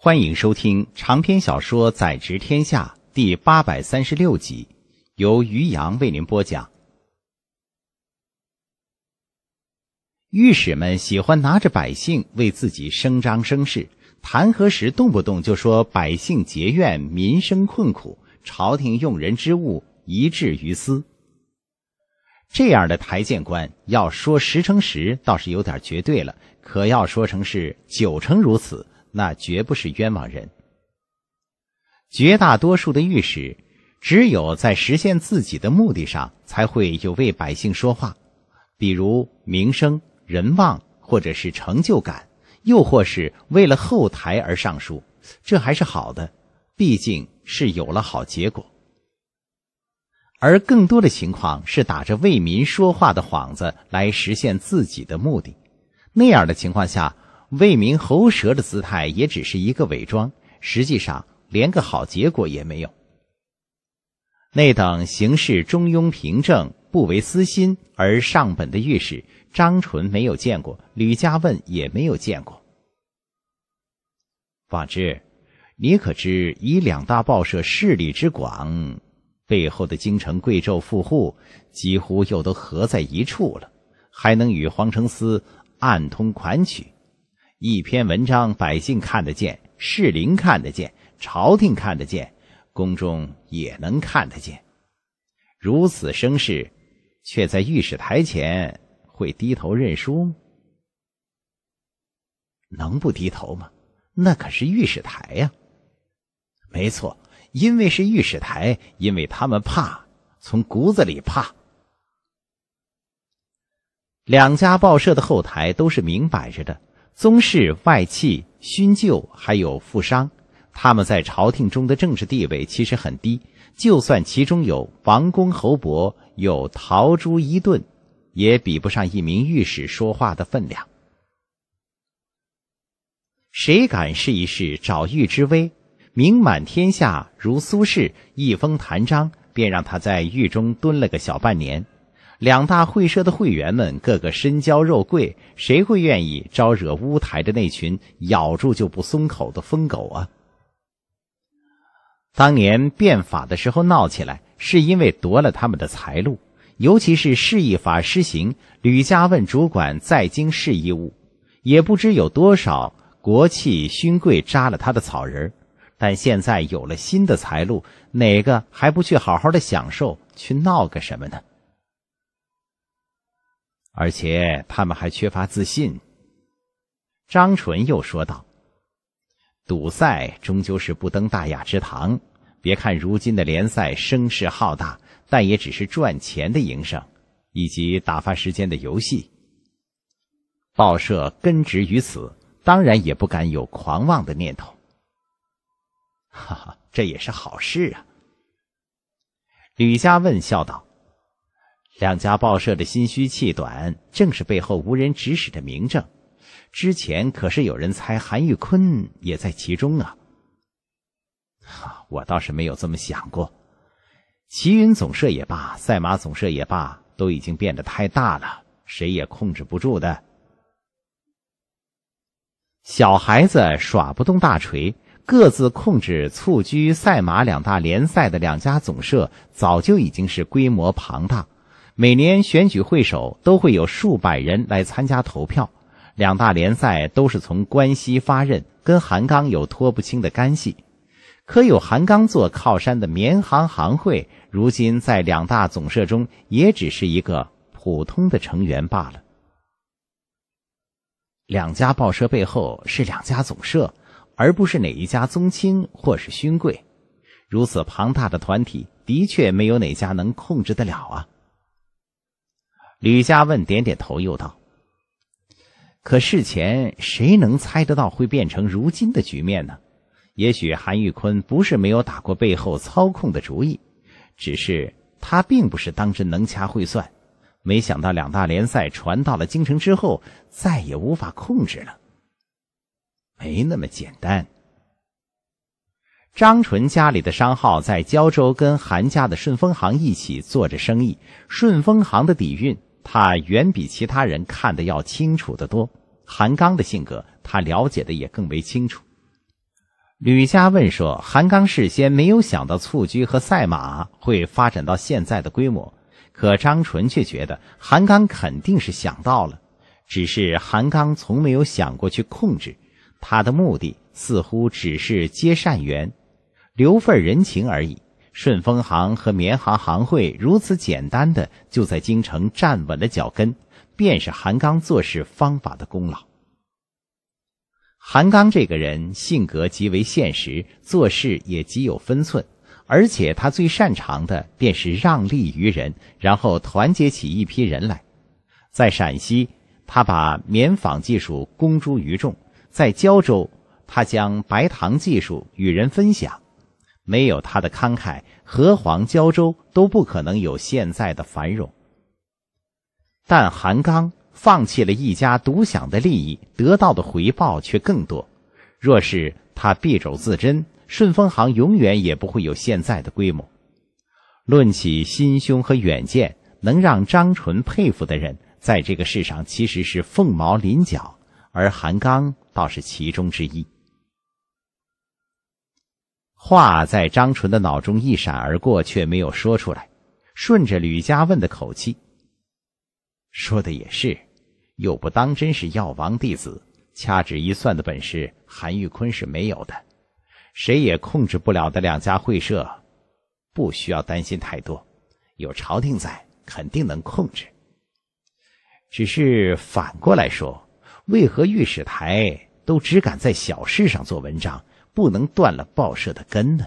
欢迎收听长篇小说《宰执天下》第八百三十六集，由于洋为您播讲。御史们喜欢拿着百姓为自己声张声势，弹劾时动不动就说百姓结怨、民生困苦、朝廷用人之务，一致于私。这样的台谏官，要说十成十，倒是有点绝对了；可要说成是九成如此。那绝不是冤枉人。绝大多数的御史，只有在实现自己的目的上，才会有为百姓说话，比如名声、人望，或者是成就感，又或是为了后台而上书，这还是好的，毕竟是有了好结果。而更多的情况是打着为民说话的幌子来实现自己的目的，那样的情况下。魏明喉舌的姿态也只是一个伪装，实际上连个好结果也没有。那等行事中庸平正、不为私心而上本的御史张纯没有见过，吕家问也没有见过。往之，你可知以两大报社势力之广，背后的京城贵胄富户几乎又都合在一处了，还能与黄承思暗通款曲？一篇文章，百姓看得见，士林看得见，朝廷看得见，宫中也能看得见。如此声势，却在御史台前会低头认输，能不低头吗？那可是御史台呀！没错，因为是御史台，因为他们怕，从骨子里怕。两家报社的后台都是明摆着的。宗室、外戚、勋旧，还有富商，他们在朝廷中的政治地位其实很低。就算其中有王公侯伯，有陶朱伊顿，也比不上一名御史说话的分量。谁敢试一试找玉之威？名满天下如苏轼，一封弹章，便让他在狱中蹲了个小半年。两大会社的会员们，个个身娇肉贵，谁会愿意招惹乌台的那群咬住就不松口的疯狗啊？当年变法的时候闹起来，是因为夺了他们的财路，尤其是市义法施行，吕家问主管在京市义务，也不知有多少国戚勋贵扎了他的草人但现在有了新的财路，哪个还不去好好的享受，去闹个什么呢？而且他们还缺乏自信。张纯又说道：“赌赛终究是不登大雅之堂。别看如今的联赛声势浩大，但也只是赚钱的营生，以及打发时间的游戏。报社根植于此，当然也不敢有狂妄的念头。哈哈，这也是好事啊。”吕家问笑道。两家报社的心虚气短，正是背后无人指使的明证。之前可是有人猜韩玉坤也在其中啊。我倒是没有这么想过。齐云总社也罢，赛马总社也罢，都已经变得太大了，谁也控制不住的。小孩子耍不动大锤，各自控制蹴鞠、赛马两大联赛的两家总社，早就已经是规模庞大。每年选举会首，都会有数百人来参加投票。两大联赛都是从关西发轫，跟韩刚有脱不清的干系。可有韩刚做靠山的棉行行会，如今在两大总社中也只是一个普通的成员罢了。两家报社背后是两家总社，而不是哪一家宗亲或是勋贵。如此庞大的团体，的确没有哪家能控制得了啊。吕家问点点头，又道：“可事前谁能猜得到会变成如今的局面呢？也许韩玉坤不是没有打过背后操控的主意，只是他并不是当真能掐会算。没想到两大联赛传到了京城之后，再也无法控制了。没那么简单。”张纯家里的商号在胶州，跟韩家的顺风行一起做着生意。顺风行的底蕴。他远比其他人看得要清楚得多，韩刚的性格他了解的也更为清楚。吕家问说：“韩刚事先没有想到蹴鞠和赛马会发展到现在的规模，可张纯却觉得韩刚肯定是想到了，只是韩刚从没有想过去控制，他的目的似乎只是结善缘，留份人情而已。”顺风行和棉行行会如此简单的就在京城站稳了脚跟，便是韩刚做事方法的功劳。韩刚这个人性格极为现实，做事也极有分寸，而且他最擅长的便是让利于人，然后团结起一批人来。在陕西，他把棉纺技术公诸于众；在胶州，他将白糖技术与人分享。没有他的慷慨，河黄胶州都不可能有现在的繁荣。但韩刚放弃了一家独享的利益，得到的回报却更多。若是他敝帚自珍，顺丰行永远也不会有现在的规模。论起心胸和远见，能让张纯佩服的人，在这个世上其实是凤毛麟角，而韩刚倒是其中之一。话在张纯的脑中一闪而过，却没有说出来。顺着吕家问的口气，说的也是，又不当真是药王弟子，掐指一算的本事，韩玉坤是没有的，谁也控制不了的两家会社，不需要担心太多，有朝廷在，肯定能控制。只是反过来说，为何御史台都只敢在小事上做文章？不能断了报社的根呢。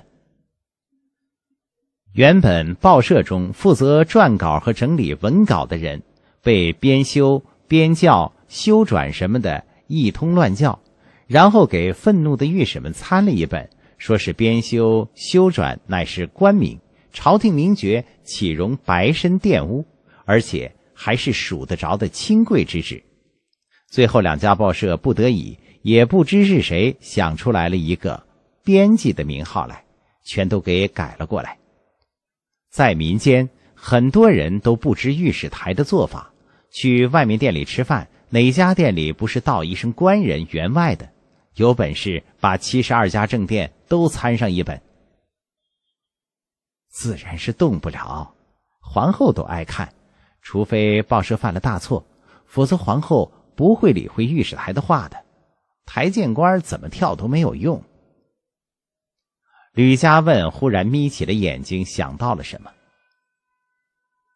原本报社中负责撰稿和整理文稿的人，被编修编校、修转什么的一通乱叫，然后给愤怒的御史们参了一本，说是编修修转乃是官名，朝廷名爵，岂容白身玷污？而且还是数得着的清贵之职。最后两家报社不得已。也不知是谁想出来了一个“编辑”的名号来，全都给改了过来。在民间，很多人都不知御史台的做法。去外面店里吃饭，哪家店里不是道一声“官人”、“员外”的？有本事把七十二家正店都参上一本，自然是动不了。皇后都爱看，除非报社犯了大错，否则皇后不会理会御史台的话的。台谏官怎么跳都没有用。吕家问忽然眯起了眼睛，想到了什么。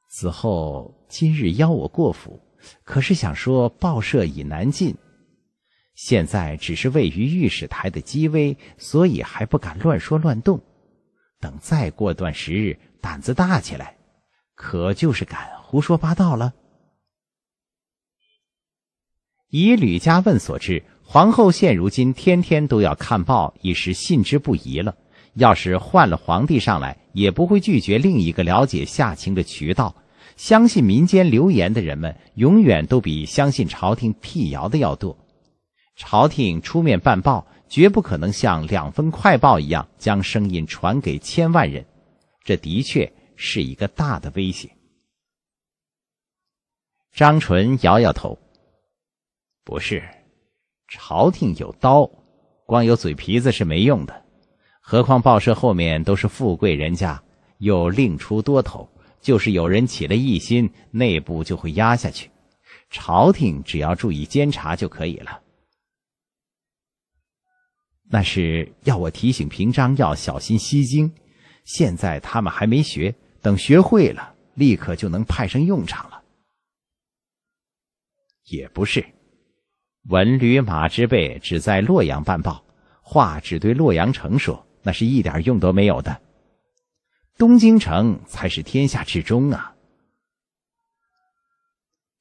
子厚今日邀我过府，可是想说报社已难进，现在只是位于御史台的机威，所以还不敢乱说乱动。等再过段时日，胆子大起来，可就是敢胡说八道了。以吕家问所知。皇后现如今天天都要看报，已是信之不疑了。要是换了皇帝上来，也不会拒绝另一个了解下情的渠道。相信民间流言的人们，永远都比相信朝廷辟谣的要多。朝廷出面办报，绝不可能像两份快报一样将声音传给千万人。这的确是一个大的威胁。张纯摇摇头，不是。朝廷有刀，光有嘴皮子是没用的。何况报社后面都是富贵人家，又另出多头，就是有人起了异心，内部就会压下去。朝廷只要注意监察就可以了。那是要我提醒平章要小心吸睛，现在他们还没学，等学会了，立刻就能派上用场了。也不是。文旅马之辈只在洛阳办报，话只对洛阳城说，那是一点用都没有的。东京城才是天下之中啊！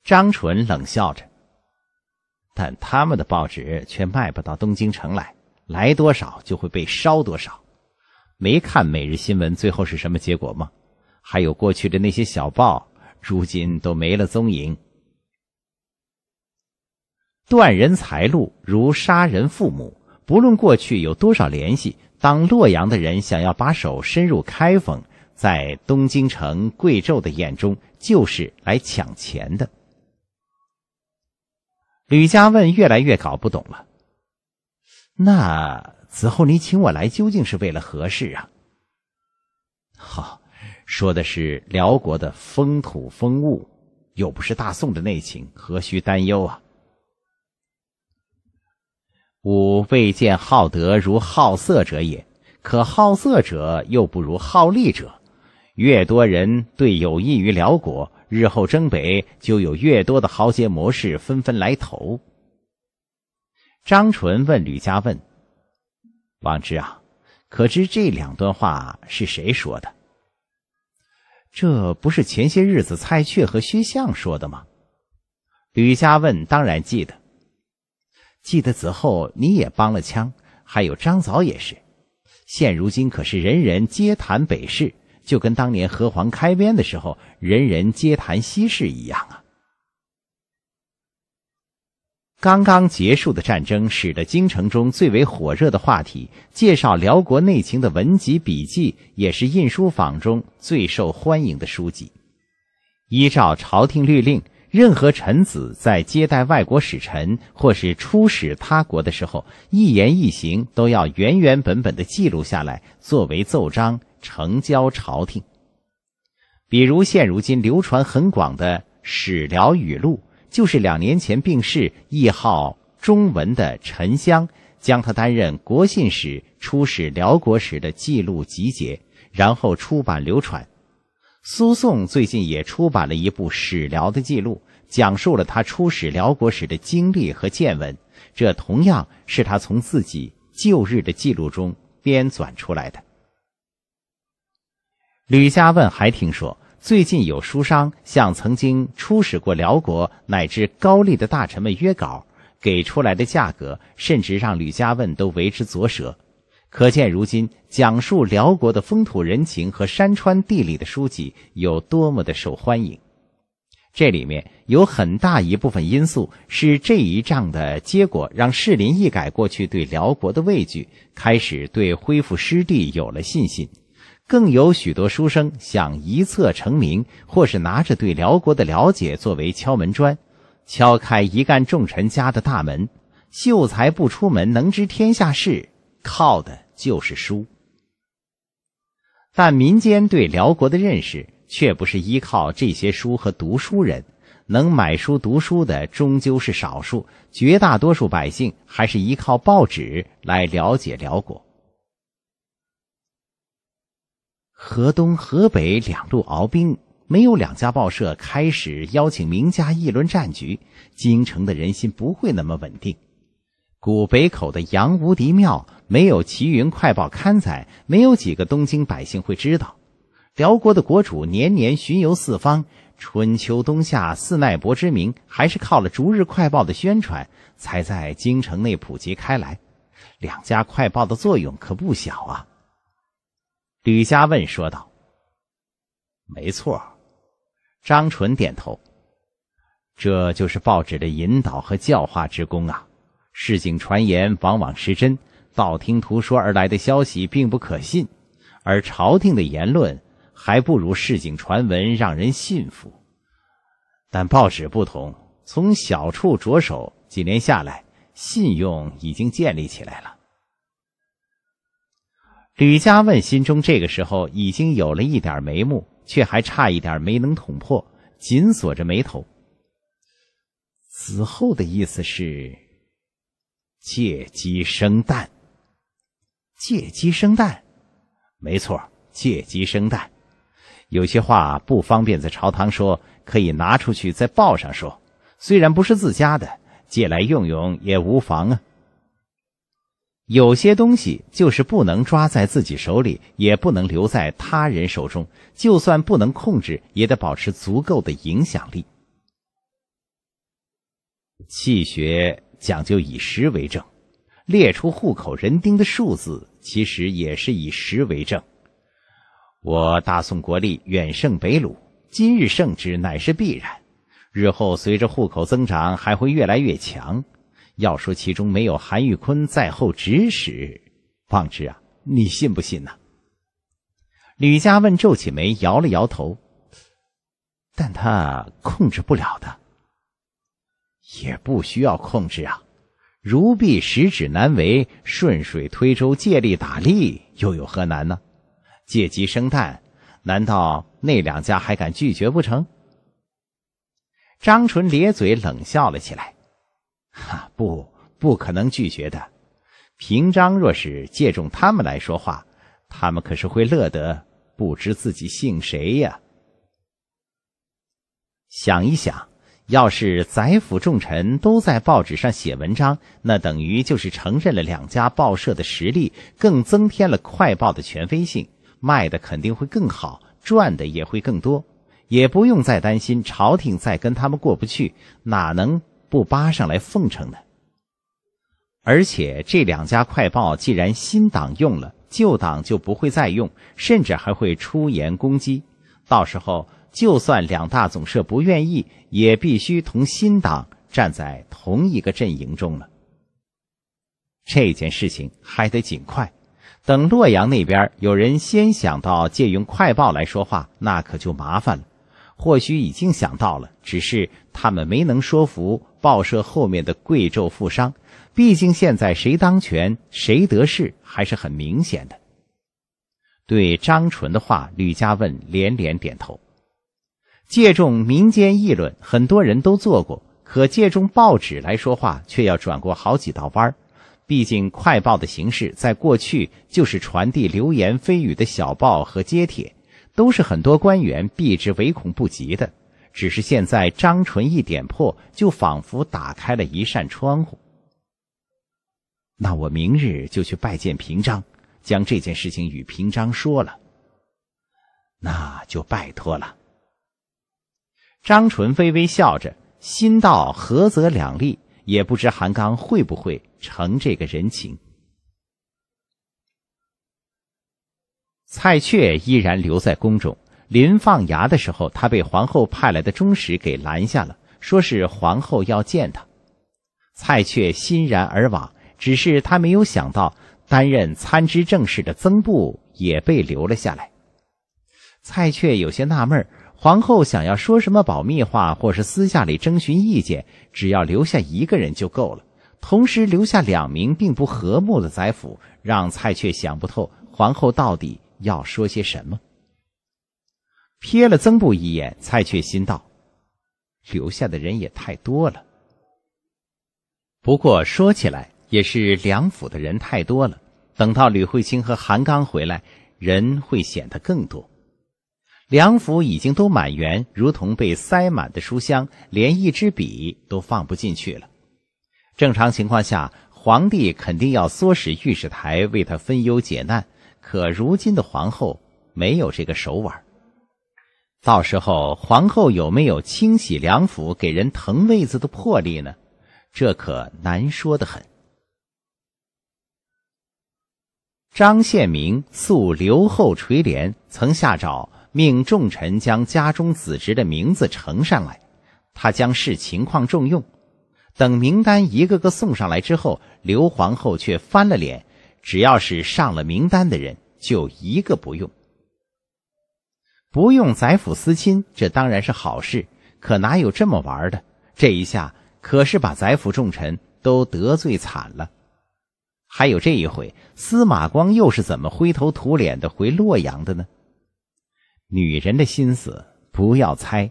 张纯冷笑着，但他们的报纸却卖不到东京城来，来多少就会被烧多少。没看《每日新闻》最后是什么结果吗？还有过去的那些小报，如今都没了踪影。断人财路如杀人父母，不论过去有多少联系，当洛阳的人想要把手伸入开封，在东京城贵胄的眼中就是来抢钱的。吕家问越来越搞不懂了。那此后你请我来究竟是为了何事啊？好，说的是辽国的风土风物，又不是大宋的内情，何须担忧啊？吾未见好德如好色者也，可好色者又不如好利者。越多人对有益于辽国，日后征北就有越多的豪杰谋士纷纷来投。张纯问吕嘉问：“王之啊，可知这两段话是谁说的？”这不是前些日子蔡确和薛相说的吗？吕嘉问当然记得。记得此后你也帮了腔，还有张藻也是。现如今可是人人皆谈北事，就跟当年和皇开边的时候，人人皆谈西事一样啊。刚刚结束的战争，使得京城中最为火热的话题——介绍辽国内情的文集笔记，也是印书坊中最受欢迎的书籍。依照朝廷律令。任何臣子在接待外国使臣或是出使他国的时候，一言一行都要原原本本的记录下来，作为奏章呈交朝廷。比如现如今流传很广的《史辽语录》，就是两年前病逝、谥号忠文的沉香，将他担任国信使、出使辽国时的记录集结，然后出版流传。苏颂最近也出版了一部史辽的记录，讲述了他出使辽国时的经历和见闻，这同样是他从自己旧日的记录中编纂出来的。吕家问还听说，最近有书商向曾经出使过辽国乃至高丽的大臣们约稿，给出来的价格甚至让吕家问都为之左舌。可见，如今讲述辽国的风土人情和山川地理的书籍有多么的受欢迎。这里面有很大一部分因素是这一仗的结果，让士林一改过去对辽国的畏惧，开始对恢复失地有了信心。更有许多书生想一策成名，或是拿着对辽国的了解作为敲门砖，敲开一干重臣家的大门。秀才不出门，能知天下事，靠的。就是书，但民间对辽国的认识却不是依靠这些书和读书人。能买书读书的终究是少数，绝大多数百姓还是依靠报纸来了解辽国。河东、河北两路鏖兵，没有两家报社开始邀请名家议论战局，京城的人心不会那么稳定。古北口的杨无敌庙。没有《齐云快报》刊载，没有几个东京百姓会知道。辽国的国主年年巡游四方，春秋冬夏四奈伯之名，还是靠了《逐日快报》的宣传才在京城内普及开来。两家快报的作用可不小啊！吕家问说道：“没错。”张纯点头：“这就是报纸的引导和教化之功啊！市井传言往往失真。”道听途说而来的消息并不可信，而朝廷的言论还不如市井传闻让人信服。但报纸不同，从小处着手，几年下来，信用已经建立起来了。吕家问心中这个时候已经有了一点眉目，却还差一点没能捅破，紧锁着眉头。子厚的意思是，借鸡生蛋。借鸡生蛋，没错借鸡生蛋，有些话不方便在朝堂说，可以拿出去在报上说。虽然不是自家的，借来用用也无妨啊。有些东西就是不能抓在自己手里，也不能留在他人手中。就算不能控制，也得保持足够的影响力。气学讲究以实为证，列出户口人丁的数字，其实也是以十为证。我大宋国力远胜北虏，今日胜之乃是必然，日后随着户口增长，还会越来越强。要说其中没有韩玉坤在后指使，方知啊，你信不信呢？吕家问皱起眉，摇了摇头。但他控制不了的，也不需要控制啊。如臂十指难为，顺水推舟，借力打力，又有何难呢？借鸡生蛋，难道那两家还敢拒绝不成？张纯咧嘴冷笑了起来：“哈，不，不可能拒绝的。平章若是借重他们来说话，他们可是会乐得不知自己姓谁呀。想一想。”要是宰辅重臣都在报纸上写文章，那等于就是承认了两家报社的实力，更增添了快报的权威性，卖的肯定会更好，赚的也会更多，也不用再担心朝廷再跟他们过不去，哪能不扒上来奉承呢？而且这两家快报既然新党用了，旧党就不会再用，甚至还会出言攻击，到时候。就算两大总社不愿意，也必须同新党站在同一个阵营中了。这件事情还得尽快，等洛阳那边有人先想到借用快报来说话，那可就麻烦了。或许已经想到了，只是他们没能说服报社后面的贵胄富商。毕竟现在谁当权谁得势还是很明显的。对张纯的话，吕家问连连点头。借重民间议论，很多人都做过；可借重报纸来说话，却要转过好几道弯儿。毕竟快报的形式，在过去就是传递流言蜚语的小报和街帖，都是很多官员避之唯恐不及的。只是现在张纯一点破，就仿佛打开了一扇窗户。那我明日就去拜见平章，将这件事情与平章说了。那就拜托了。张纯微微笑着，心道：“何则两利？”也不知韩刚会不会成这个人情。蔡确依然留在宫中，临放衙的时候，他被皇后派来的中使给拦下了，说是皇后要见他。蔡确欣然而往，只是他没有想到，担任参知政事的曾布也被留了下来。蔡确有些纳闷儿。皇后想要说什么保密话，或是私下里征询意见，只要留下一个人就够了。同时留下两名并不和睦的宰辅，让蔡确想不透皇后到底要说些什么。瞥了曾布一眼，蔡确心道：“留下的人也太多了。不过说起来，也是梁府的人太多了。等到吕惠卿和韩刚回来，人会显得更多。”梁府已经都满员，如同被塞满的书箱，连一支笔都放不进去了。正常情况下，皇帝肯定要唆使御史台为他分忧解难，可如今的皇后没有这个手腕。到时候，皇后有没有清洗梁府、给人腾位子的魄力呢？这可难说的很。张献民诉刘后垂怜，曾下诏。命重臣将家中子侄的名字呈上来，他将视情况重用。等名单一个个送上来之后，刘皇后却翻了脸，只要是上了名单的人，就一个不用。不用宰辅私亲，这当然是好事，可哪有这么玩的？这一下可是把宰辅重臣都得罪惨了。还有这一回，司马光又是怎么灰头土脸的回洛阳的呢？女人的心思不要猜。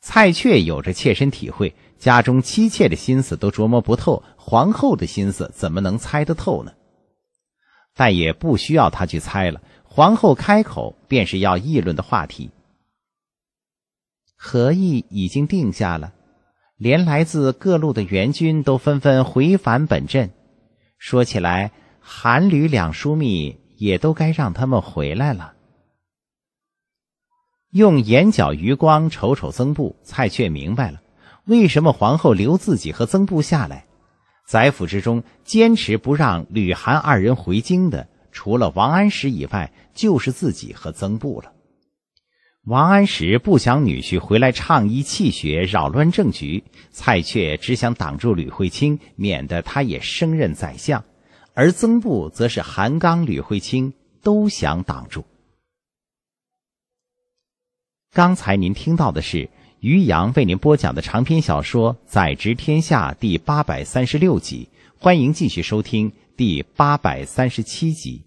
蔡确有着切身体会，家中妻妾的心思都琢磨不透，皇后的心思怎么能猜得透呢？但也不需要他去猜了。皇后开口便是要议论的话题。合议已经定下了，连来自各路的援军都纷纷回返本镇。说起来，韩吕两枢密也都该让他们回来了。用眼角余光瞅瞅曾布，蔡确明白了，为什么皇后留自己和曾布下来。宰府之中坚持不让吕韩二人回京的，除了王安石以外，就是自己和曾布了。王安石不想女婿回来唱一气学扰乱政局，蔡确只想挡住吕惠卿，免得他也升任宰相；而曾布则是韩刚、吕惠卿都想挡住。刚才您听到的是于洋为您播讲的长篇小说《宰执天下》第八百三十六集，欢迎继续收听第八百三十七集。